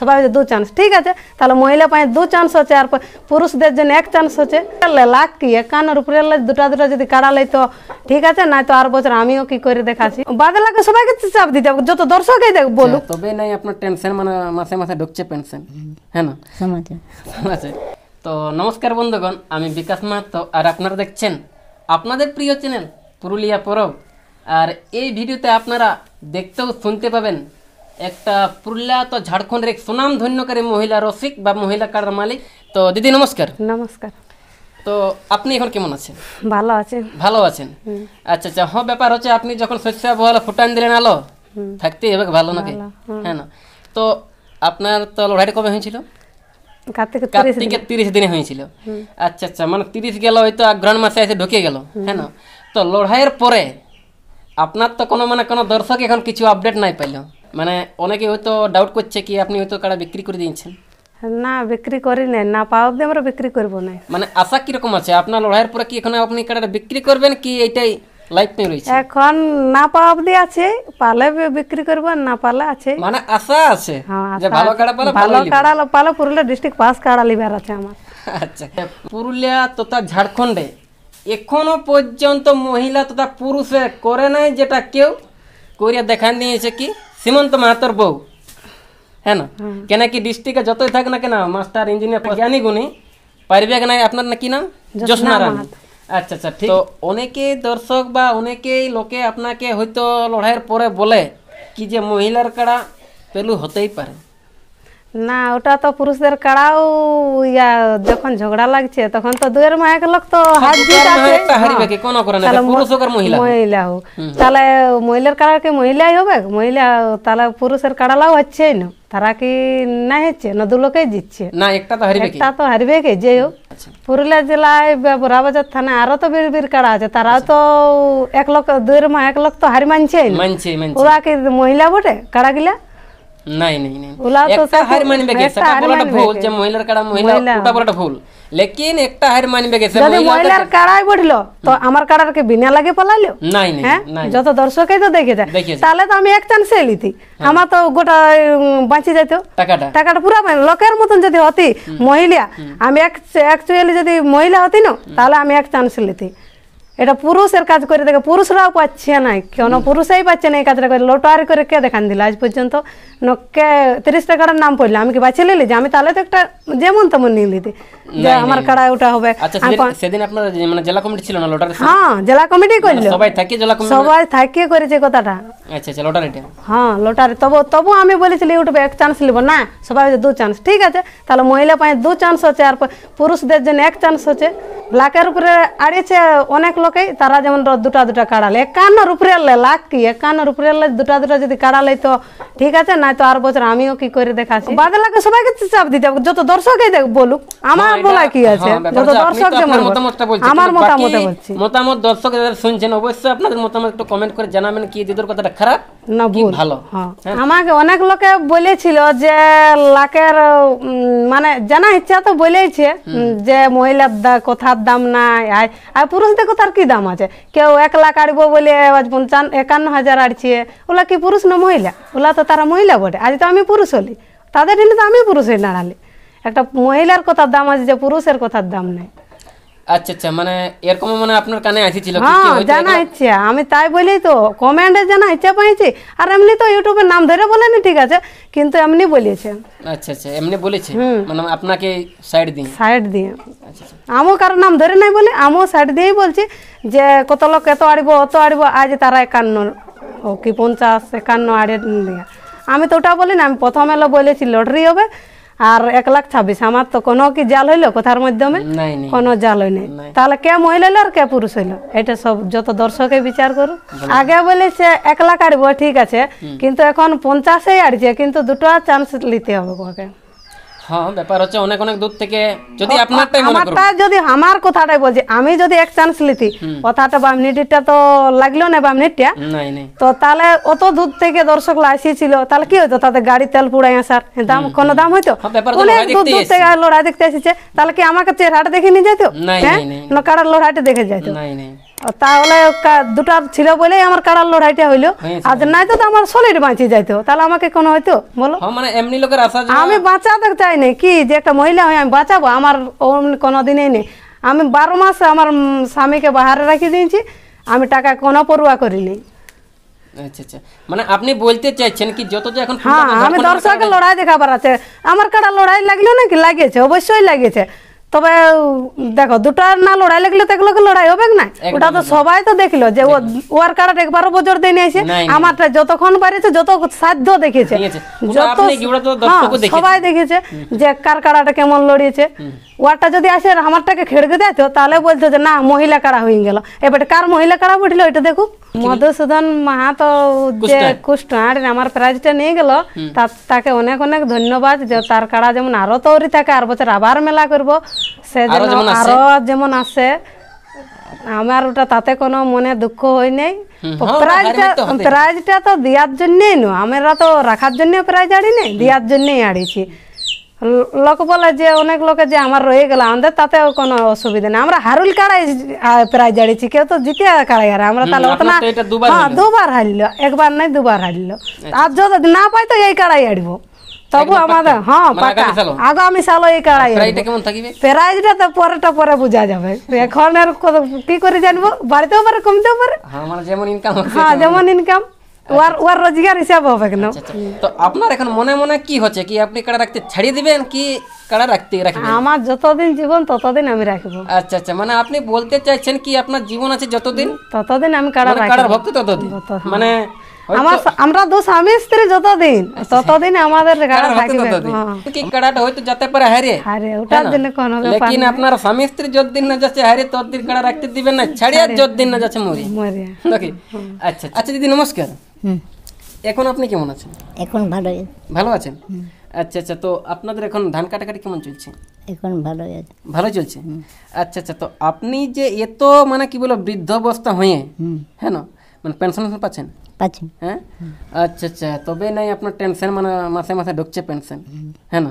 সবাই দু চান্স ঠিক আছে তাহলে মহিলা পাঁচ দু চান্স আছে আর পুরুষদের জন্য এক চান্স হচ্ছে লাখ কি কানের উপরে দুটা দুটা যদি কাড়া তো ঠিক আছে না তো আর বছর আমিও কি করে দেখাচ্ছি বাদলাকে সবাইকে চাপ দিতে হবে যত দর্শকই দেখ বলুক তবে নাই আপনার টেনশন মানে মাসে মাসে ঢুকছে পেনশন হ্যাঁ না আছে তো নমস্কার বন্ধুগণ আমি বিকাশ তো আর আপনারা দেখছেন আপনাদের প্রিয় চ্যানেল পুরুলিয়া পরব আর এই ভিডিওতে আপনারা দেখতেও শুনতে পাবেন একটা পুরুলিয়া তো ঝাড়খণ্ডের এক সুনাম ধন্যকারী মহিলা রসিক বা মহিলা কার মালিক তো দিদি নমস্কার নমস্কার তো আপনি এখন কেমন আছেন ভালো আছেন ভালো আছেন আচ্ছা আচ্ছা হ্যাঁ ব্যাপার হচ্ছে আপনি যখন শস্য ভালো ফুটান দিলেন আলো থাকতেই হবে ভালো নাকি হ্যাঁ না তো আপনার তো লড়াইটা কবে হয়েছিল তিরিশ দিনে হয়েছিল আচ্ছা আচ্ছা মানে তিরিশ গেল হয়তো আগ্রহণ মাসে এসে ঢুকে গেল হ্যাঁ না তো লড়াইয়ের পরে আপনার তো কোনো মানে কোনো দর্শক এখন কিছু আপডেট নাই পাইল মানে অনেকে হয়তো ডাউট করছে কি আপনি হয়তো কাটা বিক্রি করে দিয়েছেন না বিক্রি করি নাই না পাওয়া অব্দি আমরা বিক্রি করবো না মানে আশা কিরকম আছে আপনার লড়াইয়ের পরে কি এখন আপনি কাড়াটা বিক্রি করবেন কি এটাই লাইফ নিয়ে রয়েছে এখন না আছে পালে বিক্রি করবো না পালে আছে মানে আশা আছে হ্যাঁ, যে ভালো পালে ভালো পালে পুরুলিয়া ডিস্ট্রিক্ট পাস কাড়া লিবার আছে আমার আচ্ছা পুরুলিয়া তথা ঝাড়খণ্ডে এখনো পর্যন্ত মহিলা তথা পুরুষে করে নাই যেটা কেউ করিয়া দেখান দিয়েছে কি সীমন্ত মাহাতর বউ হ্যাঁ না কেন কি ডিস্ট্রিক্টে যতই থাক না কেন মাস্টার ইঞ্জিনিয়ার জ্ঞানী গুণী পারবে না আপনার না কি নাম জোসনা রানী আচ্ছা আচ্ছা ঠিক তো অনেকেই দর্শক বা অনেকেই লোকে আপনাকে হয়তো লড়াইয়ের পরে বলে কি যে মহিলার কাড়া পেলু হতেই পারে না ওটা তো পুরুষদের কাড়াও ইয়া যখন ঝগড়া লাগছে তখন তো দুয়ের মায়ের লোক তো হাত তাহলে পুরুষ মহিলা মহিলা হোক তাহলে মহিলার কাড়া কি মহিলাই হবে মহিলা তাহলে পুরুষের কাড়ালাও হচ্ছে না তারা কি না হচ্ছে না দু লোকে জিতছে না একটা তো হারবে একটা তো হারবে কে যে হোক আচ্ছা। পুরুলিয়া জেলায় বোরাবাজার থানা আরো তো বীর বীর কাড়া আছে তারাও আচ্ছা। তো এক লোক দুয়ের মা এক লোক তো হারি মানছে ওরা কি মহিলা বটে কাড়া গিলা নাই নাই নাই একটা হার মানিবে গেছে বলাটা ভুল যে মহিলার কাড়া মহিলা ওটা বলাটা ভুল लेकिन एकटा हार मानिबे गेसे যদি মহিলার কাড়াই বড়লো তো আমার কাড়ার কে বিনা লাগে পালাইলো নাই নাই যত দর্শকই তো দেখে যায় তাহলে তো আমি এক চান্স এলিতি আমার তো গোটা বাঁচি যাইতো টাকাটা টাকাটা পুরা মানে লোকের মতন যদি হতি মহিলা আমি এক অ্যাকচুয়ালি যদি মহিলা হতি না তাহলে আমি এক চান্স লিতি এটা পুরুষের কাজ করে দেখে পুরুষরাও পাচ্ছে না কেন পুরুষেই পাচ্ছে না এই কাজটা করে লোটার করে কে দেখান দিল আজ পর্যন্ত কে তিরিশ টাকার নাম পড়লে আমি কি বাছে লিলি যে আমি তাহলে তো একটা যেমন তেমন নিয়ে লিতি যে আমার কাড়া ওটা হবে আচ্ছা, সেদিন আপনার মানে জেলা কমিটি ছিল না লটারি হ্যাঁ জেলা কমিটি মানে করলো সবাই থাকে জেলা কমিটি সবাই থাকে করেছে কথাটা আচ্ছা লোটার আচ্ছা, লটারিটা হ্যাঁ লটারি তবু তবু আমি বলেছিলি ইউটিউবে এক চান্স লিব না সবাই দু চান্স ঠিক আছে তাহলে মহিলা পাঁচ দু চান্স হচ্ছে আর পুরুষদের জন্য এক চান্স হচ্ছে ব্ল্যাকের উপরে আড়িয়েছে অনেক লোকে তারা যেমন দুটা দুটা কাড়ালে একান্নর উপরে আনলে লাখ কি একান্নর উপরে আনলে দুটা দুটা যদি কাড়ালে তো ঠিক আছে না তো আর বছর আমিও কি করে দেখাচ্ছি বাদলাকে সবাইকে চাপ দিতে হবে যত দর্শকই দেখ বলুক আমার বলা কি আছে হ্যাঁ, যত দর্শক যেমন আমার মতামত বলছি মতামত দর্শক যারা শুনছেন অবশ্যই আপনাদের মতামত একটু কমেন্ট করে জানাবেন কি দিদুর কথাটা খারাপ না ভুল ভালো হ্যাঁ। হ্যাঁ। আমাকে অনেক লোকে বলেছিল যে লাকের মানে জানা ইচ্ছা তো বলেইছে যে মহিলার কথার দাম নাই আর পুরুষদের কথার কি দাম আছে কেউ এক লাখ আড়ব বলে আজ একান্ন হাজার আড়ছে ওলা কি পুরুষ না মহিলা ওলা তো তারা মহিলা বটে আজ তো আমি পুরুষ হলি তাদের দিনে তো আমি পুরুষ হয়ে দাঁড়ালি একটা মহিলার কথার দাম আছে যে পুরুষের কথার দাম নাই আচ্ছা আচ্ছা মানে এরকম মানে আপনার হ্যাঁ, জানা আমি তাই বলি তো জানা পাইছি আর এমনি তো নাম ধরে ঠিক আছে কিন্তু এমনি বলেছে আচ্ছা, আচ্ছা, মানে আপনাকে সাইড দিয়ে আচ্ছা, কারো নাম ধরে নাই বলে সাইড দিয়েই বলছি যে কত লোক এত আড়ব অত আড়বো আজ তারা একান্ন ও কি পঞ্চাশ একান্ন আড়ে আমি তো ওটা বলি না আমি প্রথমে বলেছি লটারি হবে আর এক লাখ ছাব্বিশ আমার তো কোনো কি জাল হইলো কথার মাধ্যমে কোনো জাল হইনি তাহলে কে মহিলা হইলো আর কে পুরুষ হইলো এটা সব যত দর্শকে বিচার করুক আগে সে এক লাখ আড়বো ঠিক আছে কিন্তু এখন পঞ্চাশেই আড়ছে কিন্তু দুটো চান্স নিতে হবে হ্যাঁ ব্যাপার হচ্ছে অনেক অনেক দূর থেকে যদি আপনারটাই মনে করুন যদি আমার কথাটাই বলছি আমি যদি এক চান্স লিতি কথাটা বামনিটিটা তো লাগলো না বামনিটিয়া নাই নাই তো তাহলে অত দূর থেকে দর্শক লাইসিছিল তাহলে কি হতো তাতে গাড়ি তেল পুড়াই আসার দাম কোন দাম হইতো হ্যাঁ, অনেক দূর থেকে লড়াই দেখতে এসেছে তাহলে কি আমাকে চেহারাটা দেখে নিয়ে যাইতো হ্যাঁ না কারার লড়াইটা দেখে যাইতো নাই নাই তাহলে দুটা ছিল বলে আমার কাড়ার লড়াইটা হইলো আর নাই তো আমার শরীর বাঁচিয়ে যাইতো তাহলে আমাকে কোনো হইতো বলো হ্যাঁ, মানে এমনি লোকের আশা আমি বাঁচাতে চাই না কি যে একটা মহিলা হয়ে আমি বাঁচাবো আমার কোনো দিনই নেই আমি বারো মাস আমার স্বামীকে বাহারে রাখি দিয়েছি আমি টাকা কোনো পড়ুয়া করিনি নি মানে আপনি বলতে চাইছেন কি যত যে এখন হ্যাঁ আমি দর্শকের লড়াই দেখাবার আছে আমার কাটা লড়াই লাগলো নাকি লাগিয়েছে অবশ্যই লাগিয়েছে তবে দেখো দুটার না লড়াই লাগলে তো একলোকে লড়াই হবে না ওটা তো সবাই তো দেখলো যে ওয়ার কার্ড একবারও বজর দিয়ে নিয়েছে আমারটা যতক্ষণ পারেছে যত সাধ্য দেখেছে যত হ্যাঁ, সবাই দেখেছে যে কার কারাটা কেমন লড়িয়েছে ওয়ারটা যদি আসে আমারটাকে খেড়কে দেয় তো তাহলে বলতো যে না মহিলা কারা হয়ে গেল এবার কার মহিলা কারা উঠলো এটা দেখুক মধুসূদন মাহাতো যে কুষ্টার আমার প্রাইজটা নিয়ে গেল তাকে অনেক অনেক ধন্যবাদ যে তার কারা যেমন আরো তৈরি থাকে আর বছর আবার মেলা করবো সে যেন আরো যেমন আছে আমার ওটা তাতে কোনো মনে দুঃখ হয় নাই হ্যাঁ, প্রাইজটা তো দেওয়ার জন্যই নো আমরা তো রাখার জন্য প্রাইজ আড়ি নাই দেওয়ার জন্যই আড়িছি লোক বলে যে অনেক লোকে যে আমার রয়ে গেল আমাদের তাতে কোনো অসুবিধা নেই আমরা হারুল কাড়াই প্রাইজ আড়িছি কেউ তো জিতে কাড়াই হারে আমরা তাহলে অতনা হ্যাঁ দুবার হারলো একবার নাই দুবার হারলো আচ্ছা। আর যদি না পাই তো এই কাড়াই আড়বো আমাদের হ্যাঁ পাকা এই প্রাইজটা তো পরেটা পরে যাবে এখন আর কি করে জানবো বাড়িতেও পারে পারে হ্যাঁ, যেমন ইনকাম হ্যাঁ যেমন ইনকাম আচ্ছা। রোজগার হিসাব হবে কেন আচ্ছা, আচ্ছা। তো আপনার এখন মনে মনে কি হচ্ছে কি আপনি কাড়া রাখতে ছাড়িয়ে দিবেন কি কাড়া রাখতে রাখবেন আমার যতদিন জীবন ততদিন আমি রাখবো আচ্ছা আচ্ছা মানে আপনি বলতে চাইছেন কি আপনার জীবন আছে যতদিন ততদিন আমি কাড়া মানে রাখবো ভক্ত ততদিন হ্যাঁ। মানে আমরা দু স্বামী স্ত্রী যতদিন আচ্ছা, আচ্ছা। ততদিন আমাদের হ্যাঁ। হারে হ্যাঁ আপনার স্বামী স্ত্রী যতদিন না যাচ্ছে হারে ততদিন কাড়া রাখতে দিবেন না ছাড়িয়া যতদিন না যাচ্ছে মরি আচ্ছা আচ্ছা দিদি নমস্কার এখন আপনি কেমন আছেন এখন ভালো ভালো আছেন আচ্ছা আচ্ছা তো আপনাদের এখন ধান কাটাকাটি কেমন চলছে এখন ভালো ভালো চলছে আচ্ছা আচ্ছা তো আপনি যে এত মানে কি বলো বৃদ্ধ অবস্থা হয়ে হ্যাঁ না মানে পেনশন পাচ্ছেন পাচ্ছেন হ্যাঁ আচ্ছা আচ্ছা তবে নাই আপনার টেনশন মানে মাসে মাসে ঢুকছে পেনশন হ্যাঁ না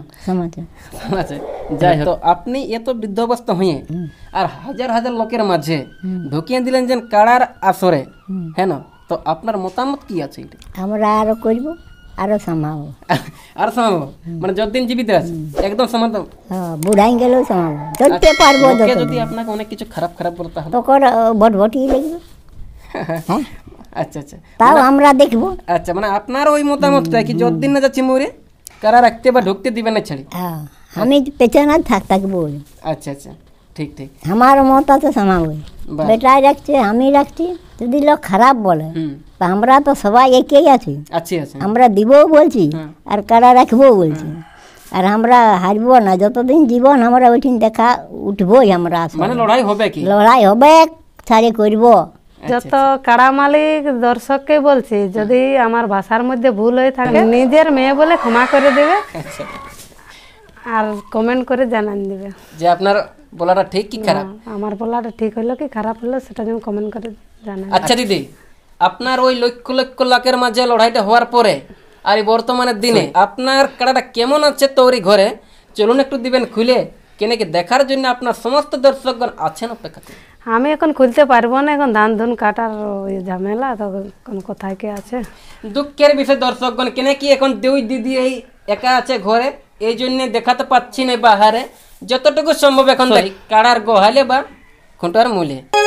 আছে যাই হোক আপনি এত বৃদ্ধাবস্থা হয়ে আর হাজার হাজার লোকের মাঝে ঢুকিয়ে দিলেন যে কাড়ার আসরে হ্যাঁ না তো আপনার মতামত কি আছে আমরা আরো করব আরো সামাবো আর সামাবো মানে যতদিন জীবিত আছে একদম সমাধান হ্যাঁ, বুড়াই গেলেও সামাবো ধরতে আচ্ছা, পারবো যদি আপনাকে অনেক কিছু খারাপ খারাপ বলতে হবে তখন বটবটি লাগবে হ্যাঁ, হ্যাঁ।, হ্যাঁ? আচ্ছা আচ্ছা তাও মানে আমরা দেখব আচ্ছা মানে আপনার ওই মতামতটা কি যতদিন না যাচ্ছে মরে কারা রাখতে বা ঢুকতে দিবে না ছাড়ি হ্যাঁ, আমি পেছনে থাক থাকবো আচ্ছা আচ্ছা ঠিক ঠিক আমার মত আছে সামাবো বেটাই রাখছে আমি রাখছি যদি লোক খারাপ বলে তা আমরা তো সবাই একেই আছি আমরা দিবও বলছি হ্যাঁ। আর কারা রাখবো বলছি হ্যাঁ। আর আমরা হারবো না যতদিন জীবন আমরা ওইখান দেখা উঠবোই আমরা মানে লড়াই হবে লড়াই হবে ছাড়ে করবো আচ্ছা, যত আচ্ছা। কারা মালিক দর্শককে বলছি যদি আমার ভাষার মধ্যে ভুল হয়ে থাকে হ্যাঁ। নিজের মেয়ে বলে ক্ষমা করে দেবে আচ্ছা, আর কমেন্ট করে জানান দিবে যে আপনার বলাটা ঠিক কি খারাপ আমার বলাটা ঠিক হলো কি খারাপ হলো সেটা যেন কমেন্ট করে জানান আচ্ছা দিদি আপনার ওই লক্ষ লক্ষ লাখের মাঝে লড়াইটা হওয়ার পরে আর এই বর্তমানের দিনে আপনার কাড়াটা কেমন আছে তৈরি ঘরে চলুন একটু দিবেন খুলে কেনে কি দেখার জন্য আপনার সমস্ত দর্শকগণ আছেন অপেক্ষা আমি এখন খুলতে পারবো না এখন ধান ধুন কাটার ঝামেলা তখন কোথায় কে আছে দুঃখের বিষয় দর্শকগণ কেন কি এখন দুই দিদি এই একা আছে ঘরে এই জন্য দেখাতে পাচ্ছি না বাহারে যতটুকু সম্ভব এখন কাড়ার গোহালে বা খুঁটার মূলে